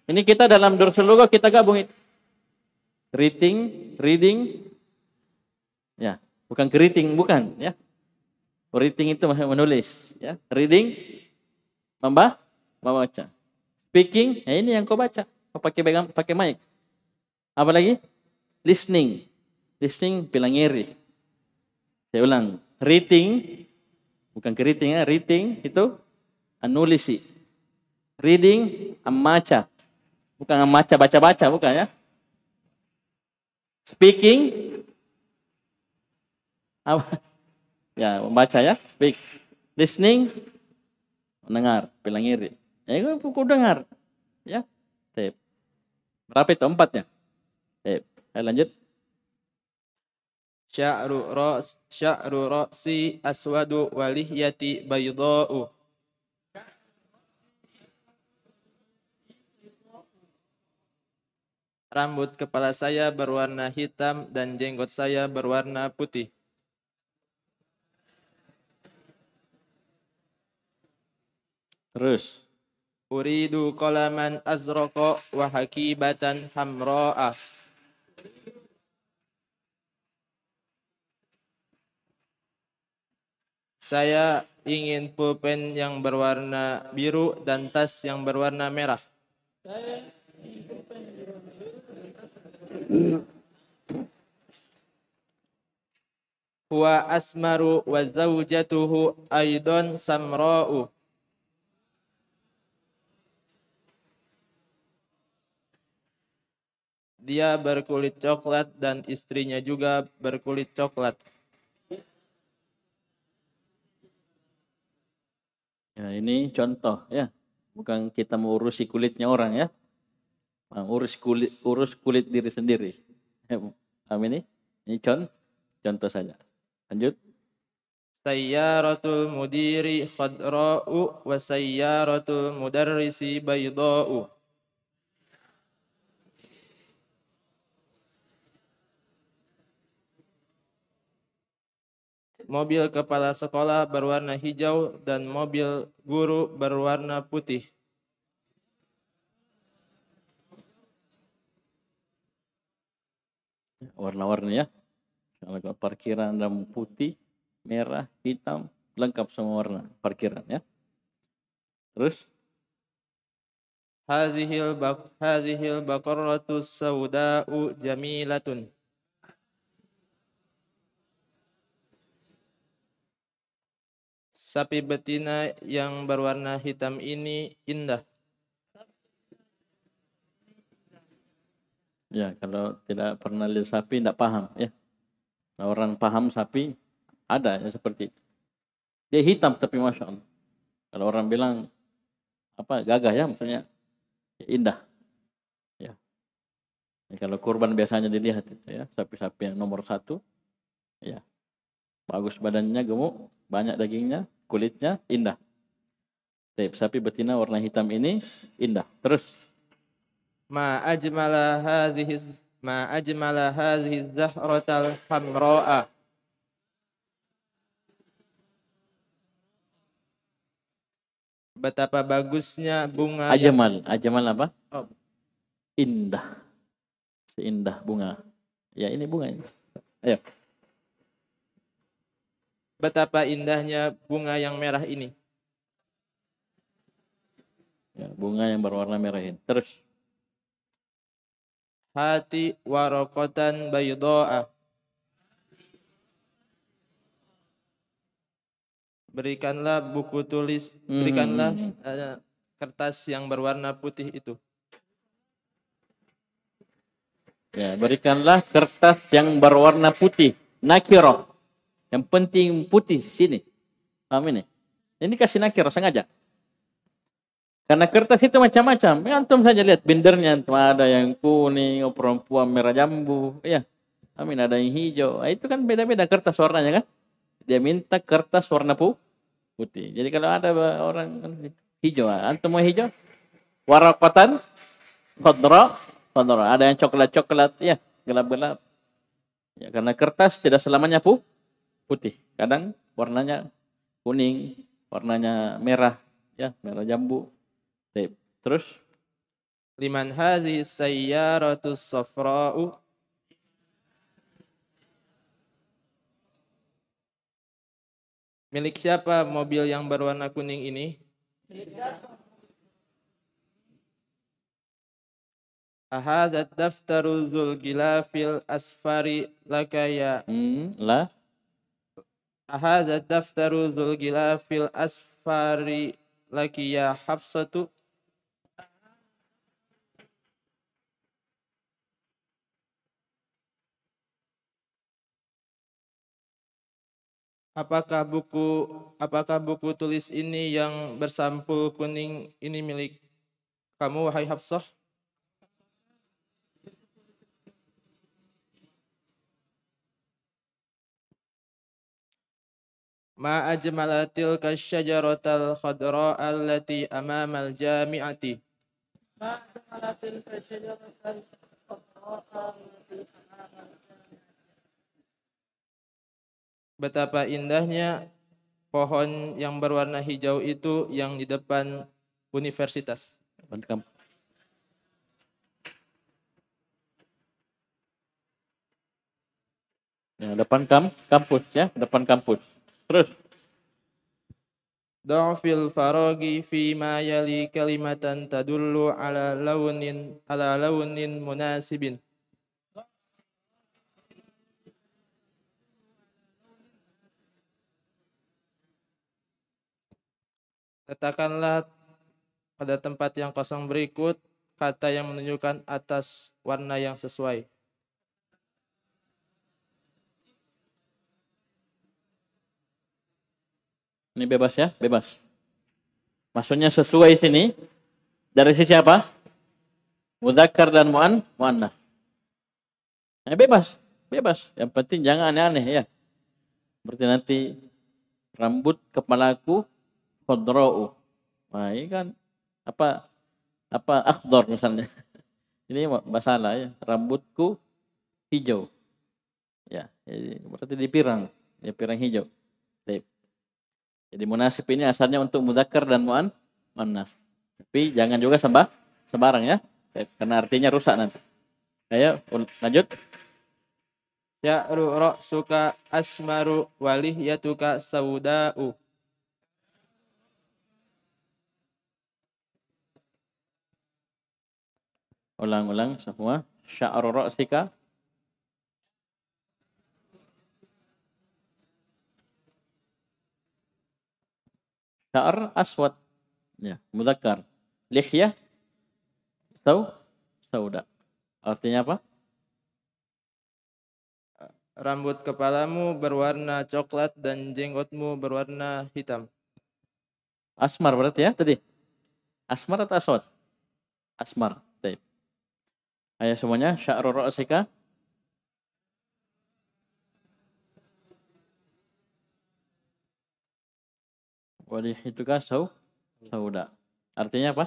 ini kita dalam Dursul kita gabung itu reading reading Ya, bukan keriting, bukan ya. Reading itu menulis, ya. Reading memba membaca. Speaking, ya ini yang kau baca. Kau pakai pegang pakai mic. Apa lagi? Listening. Listening ngiri. Saya ulang. Reading bukan keriting ya, reading itu anulisi. Reading amaca. Bukan amaca baca-baca bukan ya. Speaking apa? Ya, membaca ya. Speak. Listening, mendengar, bilang iri. Ya, pukul dengar. Ya, tip. Berapa itu empatnya? Tip. Ayo lanjut. Sya'ru ras sya'ru ra'si aswadu wa lihyati baydha'u. Rambut kepala saya berwarna hitam dan jenggot saya berwarna putih. Terus. Uridu qalaman azraqa wa hakibatan hamra'a. Saya ingin pulpen yang berwarna biru dan tas yang berwarna merah. Saya ingin pulpen yang berwarna biru dan tas yang berwarna merah. asmaru wa zawjatuhu aidon samra'u. Dia berkulit coklat dan istrinya juga berkulit coklat. Ya, ini contoh ya. Bukan kita mengurusi kulitnya orang ya. Urus kulit urus kulit diri sendiri. Ya, Amin ini. Ini contoh contoh saja. Lanjut. Sayyaratul mudiri khadra'u wa sayyaratul mudarrisi bayda'u. mobil kepala sekolah berwarna hijau, dan mobil guru berwarna putih. Warna-warni ya. Kalau parkiran ada putih, merah, hitam, lengkap semua warna parkiran ya. Terus Hazihil bak hazihil bakaratu sauda'u jamilatun. Sapi betina yang berwarna hitam ini indah. Ya, kalau tidak pernah lihat sapi tidak paham ya. Nah, orang paham sapi ada ya seperti itu. Dia hitam tapi masya Allah. Kalau orang bilang apa gagah ya maksudnya ya, indah. Ya. ya. Kalau kurban biasanya dilihat itu ya sapi-sapi yang nomor satu ya bagus badannya gemuk banyak dagingnya kulitnya indah. Taib, sapi betina warna hitam ini indah. Terus ma ajmala hadhihi ma ajmala hadhihi zahratal hamra'a betapa bagusnya bunga ajmal yang... ajmal apa oh. indah seindah bunga ya ini bunga ini ayo betapa indahnya bunga yang merah ini. Ya, bunga yang berwarna merah ini. Terus. Hati warokotan doa. Berikanlah buku tulis, berikanlah hmm. uh, kertas yang berwarna putih itu. Ya, berikanlah kertas yang berwarna putih. Nakiro. Yang penting putih sini. Paham ini? Ya. Ini kasih nakir sengaja. Karena kertas itu macam-macam. Ya, antum saja lihat bindernya antum ada yang kuning, perempuan merah jambu, ya. Amin ada yang hijau. Nah, itu kan beda-beda kertas warnanya kan? Dia minta kertas warna putih. Jadi kalau ada orang kan hijau, ah, antum mau hijau? Warakatan Kodro? Kodro. Ada yang coklat-coklat, ya, gelap-gelap. Ya, karena kertas tidak selamanya putih putih. Kadang warnanya kuning, warnanya merah, ya merah jambu. Taip. Terus liman hadhihi sayyaratu safra'u Milik siapa mobil yang berwarna kuning ini? Milik siapa? Ahadat daftaru gilafil asfari lakaya. Hmm, lah. Ahadha daftaru dhul fil asfari laki ya hafsatu Apakah buku apakah buku tulis ini yang bersampul kuning ini milik kamu wahai Hafsah? ما أجمل تلك الشجرة الخضراء التي أمام الجامعة ما أجمل تلك الشجرة Betapa indahnya pohon yang berwarna hijau itu yang di depan universitas. Ya, depan kam kampus ya, depan kampus. Terus. Da'fil faragi fi ma yali kalimatan tadullu ala launin ala launin munasibin. Katakanlah pada tempat yang kosong berikut kata yang menunjukkan atas warna yang sesuai. Ini bebas ya, bebas. Maksudnya sesuai sini. Dari sisi apa? Mudakar dan mu'an, mu'annaf. Ya, nah, bebas, bebas. Yang penting jangan aneh-aneh ya. Berarti nanti rambut kepalaku khodra'u. Nah, ini kan apa apa aktor misalnya. Ini masalah ya, rambutku hijau. Ya, jadi berarti dipirang, ya pirang hijau. Tapi jadi munasib ini asalnya untuk mudakar dan mu'an manas. Tapi jangan juga sembah sembarang ya. Karena artinya rusak nanti. Ayo lanjut. Ya ro suka asmaru walih yatuka sauda'u. Ulang-ulang semua. Sya'ru ra'sika Sya'ar aswad. Ya, mudakar. ya, sau sauda. Artinya apa? Rambut kepalamu berwarna coklat dan jenggotmu berwarna hitam. Asmar berarti ya tadi? Asmar atau aswad? Asmar. Baik. Ayo semuanya, sya'ru ra'sika itu kan sau hmm. sauda. Artinya apa?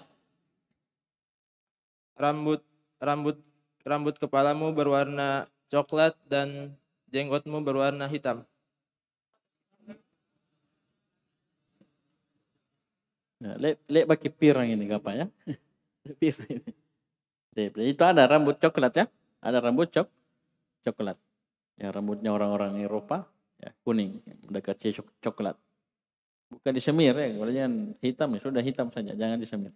Rambut rambut rambut kepalamu berwarna coklat dan jenggotmu berwarna hitam. Nah, lek lek bagi pirang ini apa ya? Pirang ini. itu ada rambut coklat ya? Ada rambut cok coklat. Ya rambutnya orang-orang Eropa ya kuning dekat cok coklat bukan disemir ya kalau jangan hitam ya sudah hitam saja jangan disemir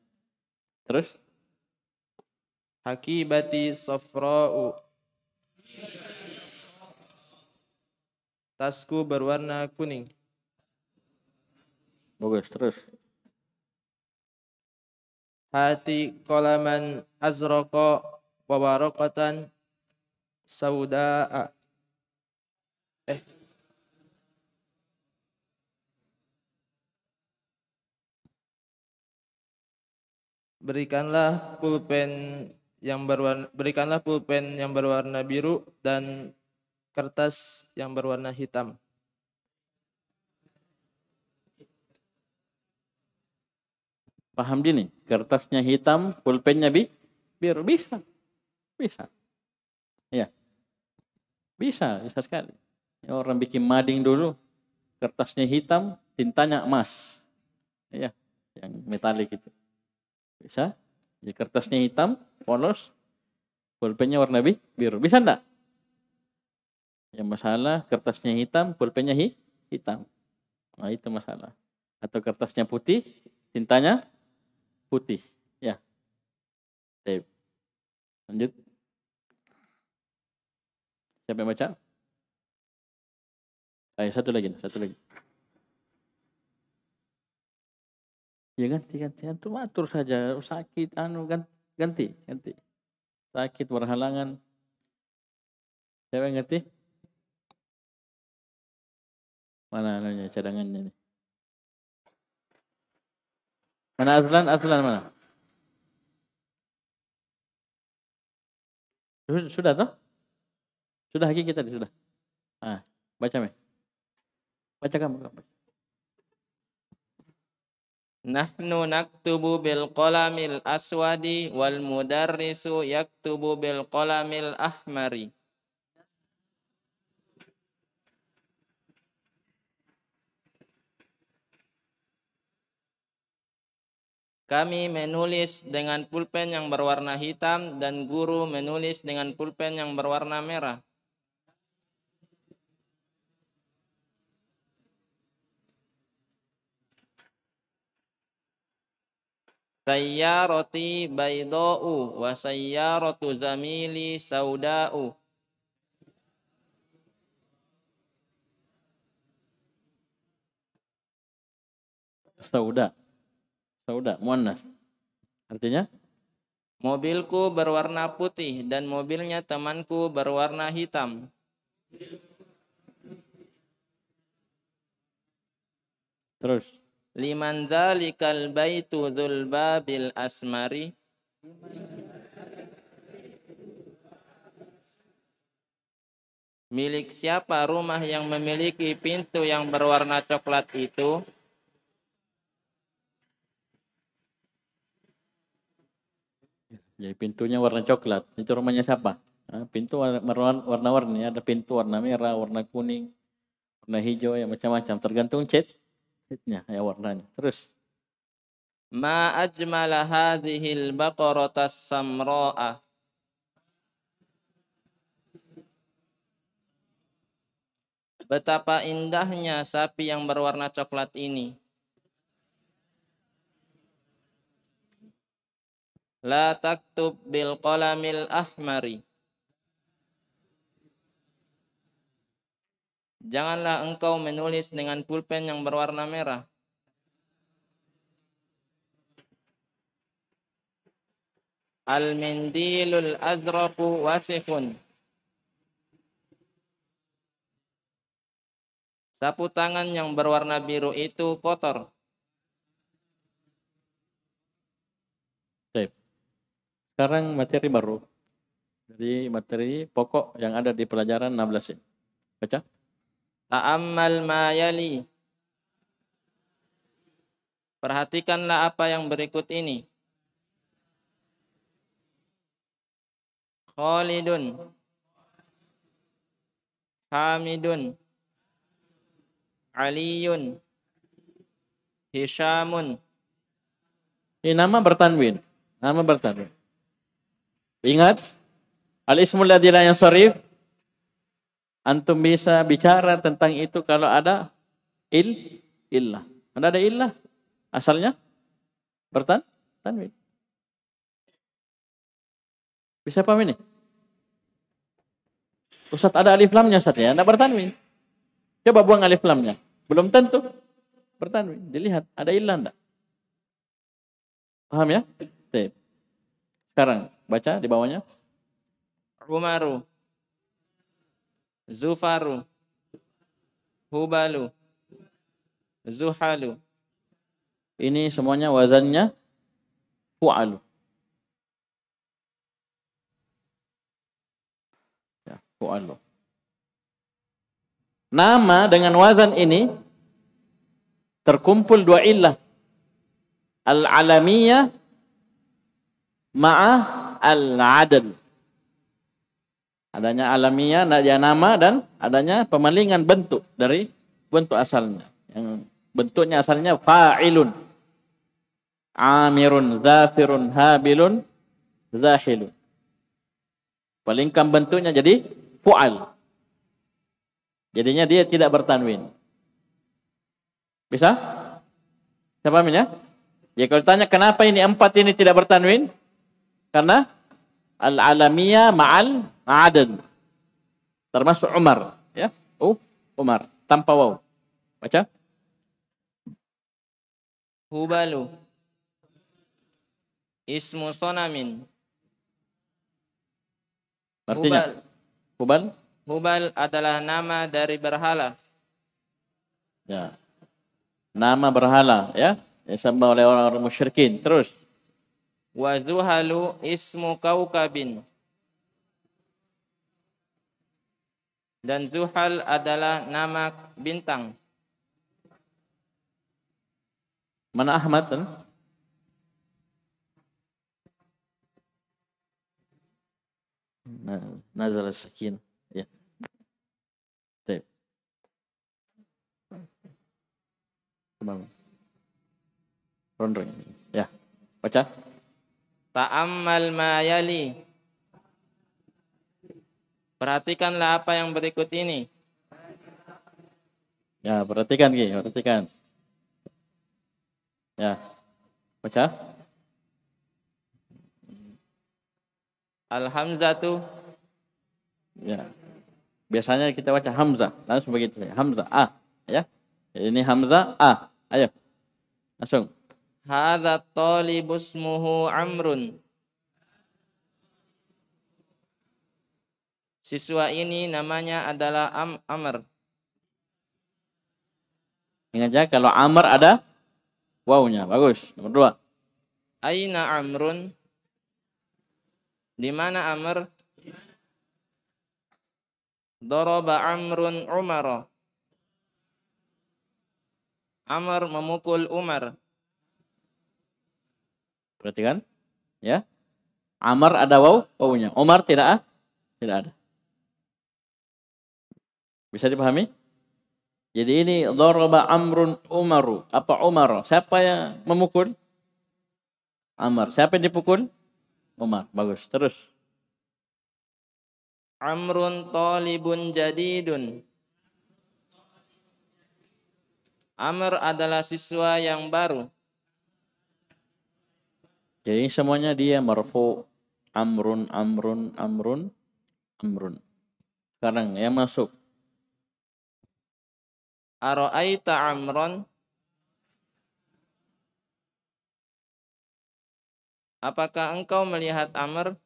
terus hakibati safra'u tasku berwarna kuning bagus terus hati kolaman azroko wawarokotan sauda'a eh berikanlah pulpen yang berwarna berikanlah pulpen yang berwarna biru dan kertas yang berwarna hitam. Paham gini, Kertasnya hitam, pulpennya bi biru bisa. Bisa. Ya. Bisa, bisa sekali. Ya, orang bikin mading dulu, kertasnya hitam, tintanya emas. Iya, yang metalik itu. Bisa? Jadi kertasnya hitam, polos, pulpennya warna biru. Bisa enggak? Yang masalah kertasnya hitam, pulpennya hi hitam. Nah, itu masalah. Atau kertasnya putih, tintanya putih. Ya. Baik. Lanjut. Siapa yang baca? Saya satu lagi, satu lagi. Ya ganti ganti. Antum ya, atur saja sakit anu ganti ganti. Sakit berhalangan. Siapa yang ganti? Mana anunya cadangannya nih? Mana Azlan? Azlan mana? Sudah toh? Sudah hakiki kita sudah. Ah, baca me. Baca kamu. Baca. Nahnu naktubu bil qalamil aswadi wal mudarrisu yaktubu bil qalamil ahmari. Kami menulis dengan pulpen yang berwarna hitam dan guru menulis dengan pulpen yang berwarna merah. sayyarati baydo'u wa sayyaratu zamili sauda'u sauda sauda muannas artinya mobilku berwarna putih dan mobilnya temanku berwarna hitam terus liman dzalikal baitu dzul babil asmari Milik siapa rumah yang memiliki pintu yang berwarna coklat itu? Jadi ya, pintunya warna coklat. Itu rumahnya siapa? Ah, pintu warna-warni. Ada pintu warna merah, warna kuning, warna hijau, yang macam-macam. Tergantung cat hitnya ya warnanya terus ma ajmala hadhil baqarata samra'a Betapa indahnya sapi yang berwarna coklat ini. La taktub bil qalamil ahmari. Janganlah engkau menulis dengan pulpen yang berwarna merah. Al-mindilul azraku wasifun. Sapu tangan yang berwarna biru itu kotor. Baik. Sekarang materi baru. Jadi materi pokok yang ada di pelajaran 16 ini. Baca. Ta'ammal ma yali. Perhatikanlah apa yang berikut ini. Khalidun. Hamidun. Aliyun. Hishamun. Ini nama bertanwin. Nama bertanwin. Ingat. Al-ismul ladhi la yansarif Antum bisa bicara tentang itu kalau ada il illah. Mana ada illah? Asalnya bertan tanwin. Bisa paham ini? Ustaz ada alif lamnya Ustaz ya, Anda bertanwin. Coba buang alif lamnya. Belum tentu bertanwin. Dilihat ada illah enggak? Paham ya? Sekarang baca di bawahnya. Umaru. Zufaru. Hubalu. Zuhalu. Ini semuanya wazannya fu'alu. Ya, fu'alu. Nama dengan wazan ini terkumpul dua illah. Al-alamiyah maah al-adal. Adanya alamiah, adanya nama dan adanya pemalingan bentuk dari bentuk asalnya. Yang bentuknya asalnya fa'ilun. Amirun, zafirun, habilun, zahilun. Palingkan bentuknya jadi fu'al. Jadinya dia tidak bertanwin. Bisa? Siapa paham ya? Ya kalau tanya kenapa ini empat ini tidak bertanwin? Karena al-alamiyah ma'al Aden. Termasuk Umar. Ya. Oh, Umar. Tanpa waw. Baca. Hubalu. Ismu sonamin. Artinya? Hubal? Hubal, adalah nama dari berhala. Ya. Nama berhala ya. Disembah oleh orang-orang musyrikin. Terus. Wazuhalu, zuhalu ismu kaukabin. dan Zuhal adalah nama bintang. Mana Ahmad? Kan? Nazal sakin. Ya. Tep. Kemana? Rondring. Ya. Baca. Ta'ammal ma yali. Perhatikanlah apa yang berikut ini. Ya, perhatikan Ki, perhatikan. Ya. Baca. Alhamzatu. tuh. ya. Biasanya kita baca hamzah, langsung begitu. Ya. Hamzah A, ya. Ini hamzah A, Ayo. Langsung. Hadza talibusmuhu Amrun. Siswa ini namanya adalah Am Amr. Ingat ya, kalau Amr ada wawunya. Bagus. Nomor dua. Aina Amrun. Di mana Amr? Doroba Amrun Umar. Amr memukul Umar. Perhatikan. Ya. Amr ada waw, wawunya. Umar tidak ah? Tidak ada. Bisa dipahami? Jadi ini daraba amrun umaru. Apa Umar? Siapa yang memukul? Amr. Siapa yang dipukul? Umar. Bagus. Terus. Amrun talibun jadidun. Amr adalah siswa yang baru. Jadi semuanya dia marfu amrun amrun amrun amrun. Sekarang yang masuk Ara'aita Amron Apakah engkau melihat Amr?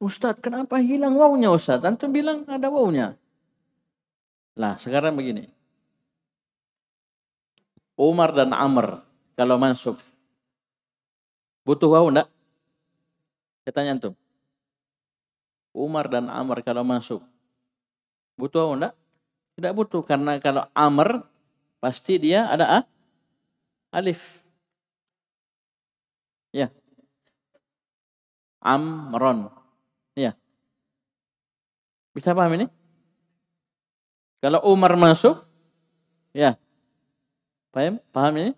Ustadz, kenapa hilang wawunya Ustadz? Tentu bilang ada wawunya. Nah, sekarang begini. Umar dan Amr, kalau masuk, butuh wawu enggak? Saya tanya itu. Umar dan Amr kalau masuk, butuh wawu enggak? Tidak butuh karena kalau amr pasti dia ada a, alif. Ya. Amron. Ya. Bisa paham ini? Kalau Umar masuk, ya. Paham? Paham ini?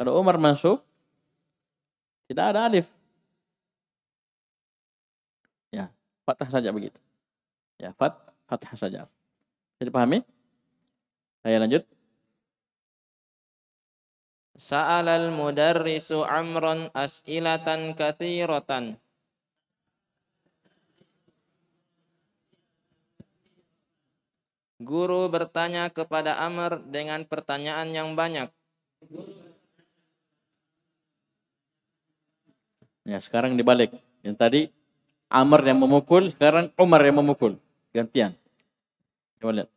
Kalau Umar masuk, tidak ada alif. Ya, fathah saja begitu. Ya, fat, fathah saja. Bisa dipahami? Saya lanjut. Sa'alal mudarrisu amran as'ilatan kathiratan. Guru bertanya kepada Amr dengan pertanyaan yang banyak. Ya, sekarang dibalik. Yang tadi Amr yang memukul, sekarang Umar yang memukul. Gantian. Coba lihat.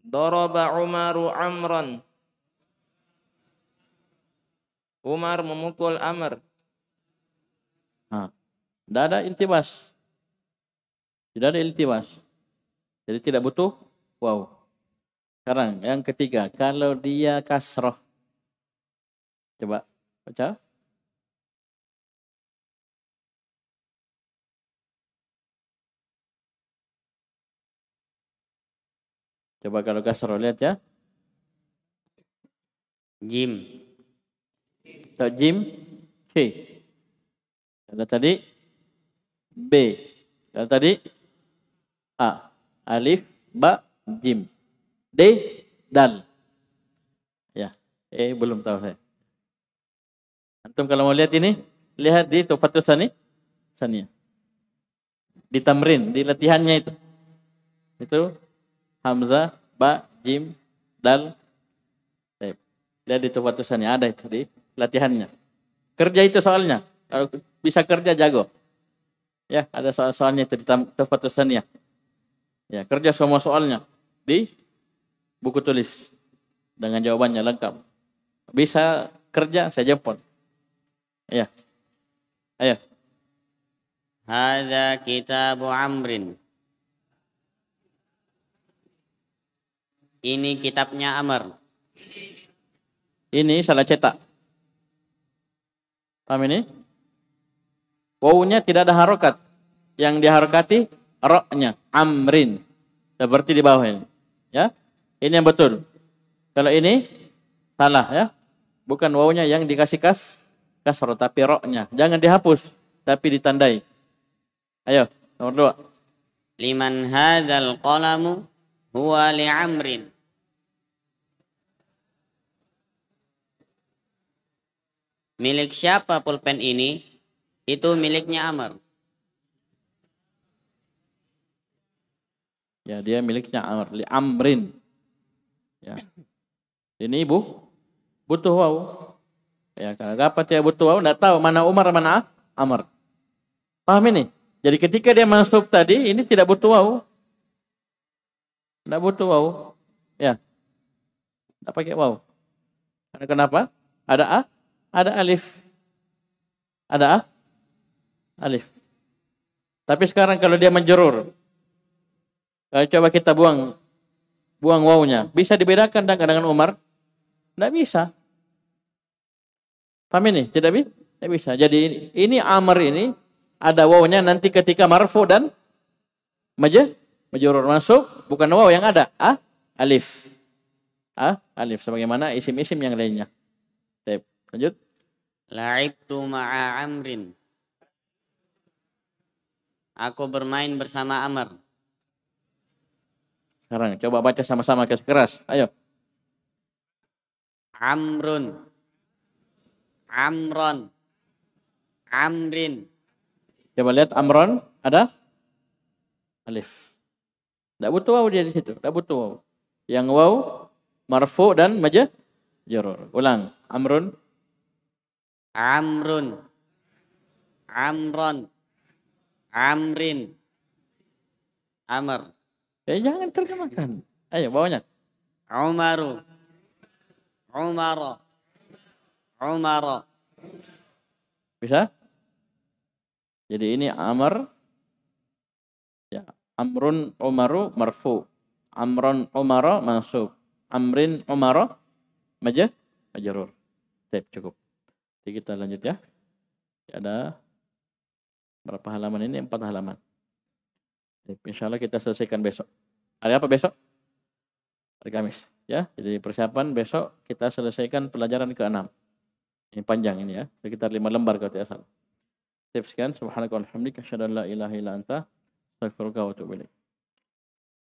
Daraba Umaru Amran. Umar memukul Amr. tidak ada iltibas. Tidak ada iltibas. Jadi tidak butuh wow. Sekarang yang ketiga, kalau dia kasroh. Coba baca. Coba kalau kasro lihat ya. Jim. Tak jim. K. Kalau tadi B. Kalau tadi A. Alif, ba, jim. D, dal. Ya, E belum tahu saya. Antum kalau mau lihat ini, lihat di Tufatul Sani. Sania. Di Tamrin, di latihannya itu. Itu hamzah, ba, jim, dal. Baik. Lihat itu batasannya ada itu di latihannya. Kerja itu soalnya. Kalau bisa kerja jago. Ya, ada soal-soalnya itu di batasannya. Ya, kerja semua soalnya di buku tulis dengan jawabannya lengkap. Bisa kerja saya jemput. Ya. Ayo. Hadza kitabu amrin. Ini kitabnya Amr. Ini salah cetak. Paham ini? Wawunya tidak ada harokat. Yang diharokati roknya. Amrin. Seperti di bawah ini. Ya. Ini yang betul. Kalau ini salah ya. Bukan wawunya yang dikasih kas kasro tapi roknya. Jangan dihapus tapi ditandai. Ayo, nomor dua. Liman hadal qalamu huwa Amrin milik siapa pulpen ini itu miliknya Amr ya dia miliknya Amr li Amrin ya ini ibu butuh wow. ya kalau dapat ya butuh wow. tidak tahu mana Umar mana Amr paham ini jadi ketika dia masuk tadi ini tidak butuh wau tidak butuh wow. Ya. Tidak pakai wow. Karena kenapa? Ada A, ada alif. Ada A, alif. Tapi sekarang kalau dia menjerur, kalau coba kita buang buang wawnya, bisa dibedakan dengan, Umar? Tidak bisa. Paham ini? Tidak, bisa. tidak bisa. Jadi ini Amr ini ada wawnya nanti ketika marfu dan majah Majurur masuk bukan waw yang ada. Ah, alif. Ah, alif. Sebagaimana isim-isim yang lainnya. Taip. Lanjut. La'ibtu ma'a amrin. Aku bermain bersama Amr. Sekarang coba baca sama-sama keras. Ayo. Amrun. Amron. Amrin. Coba lihat Amron ada? Alif. Tak butuh waw dia di situ. tak butuh waw. Yang waw marfu dan majah, majrur. Ulang. Amrun. Amrun. Amron. Amrin. Amr. Eh jangan terjemahkan. Ayo bawahnya. Umaru. Umaro. Umaro. Bisa? Jadi ini Amr Amrun Umaru marfu. Amrun Umara masuk, Amrin Umara majah majarur. Tep cukup. Jadi kita lanjut ya. Ada berapa halaman ini? Empat halaman. Tep, insya Allah kita selesaikan besok. Hari apa besok? Hari Kamis. Ya, jadi persiapan besok kita selesaikan pelajaran ke-6. Ini panjang ini ya, sekitar lima lembar kalau tidak salah. Tips kan, subhanakallahumdika, syadallah ilaha anta, استغفرك واتوب اليك